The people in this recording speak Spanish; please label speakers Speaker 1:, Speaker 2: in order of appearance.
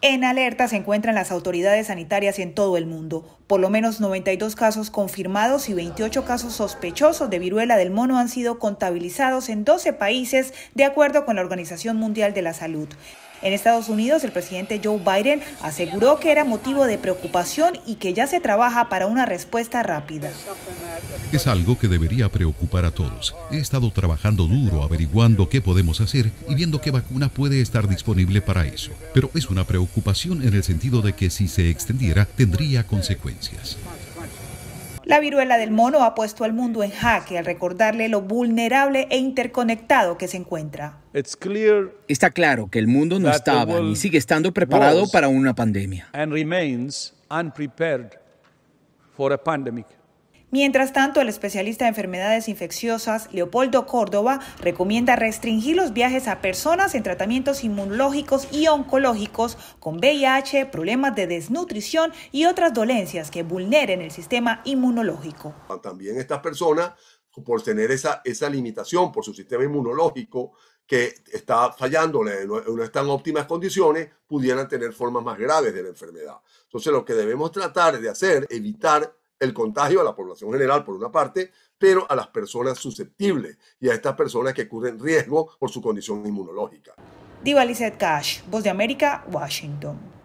Speaker 1: En alerta se encuentran las autoridades sanitarias en todo el mundo. Por lo menos 92 casos confirmados y 28 casos sospechosos de viruela del mono han sido contabilizados en 12 países, de acuerdo con la Organización Mundial de la Salud. En Estados Unidos, el presidente Joe Biden aseguró que era motivo de preocupación y que ya se trabaja para una respuesta rápida.
Speaker 2: Es algo que debería preocupar a todos. He estado trabajando duro averiguando qué podemos hacer y viendo qué vacuna puede estar disponible para eso. Pero es una preocupación en el sentido de que si se extendiera tendría consecuencias.
Speaker 1: La viruela del mono ha puesto al mundo en jaque al recordarle lo vulnerable e interconectado que se encuentra.
Speaker 2: Está claro que el mundo no estaba ni sigue estando preparado para una pandemia.
Speaker 1: Mientras tanto, el especialista en enfermedades infecciosas, Leopoldo Córdoba, recomienda restringir los viajes a personas en tratamientos inmunológicos y oncológicos con VIH, problemas de desnutrición y otras dolencias que vulneren el sistema inmunológico.
Speaker 3: También estas personas, por tener esa, esa limitación por su sistema inmunológico, que está fallándole, no están en óptimas condiciones, pudieran tener formas más graves de la enfermedad. Entonces, lo que debemos tratar de hacer, evitar el contagio a la población general, por una parte, pero a las personas susceptibles y a estas personas que corren riesgo por su condición inmunológica.
Speaker 1: Diva Cash, Voz de América, Washington.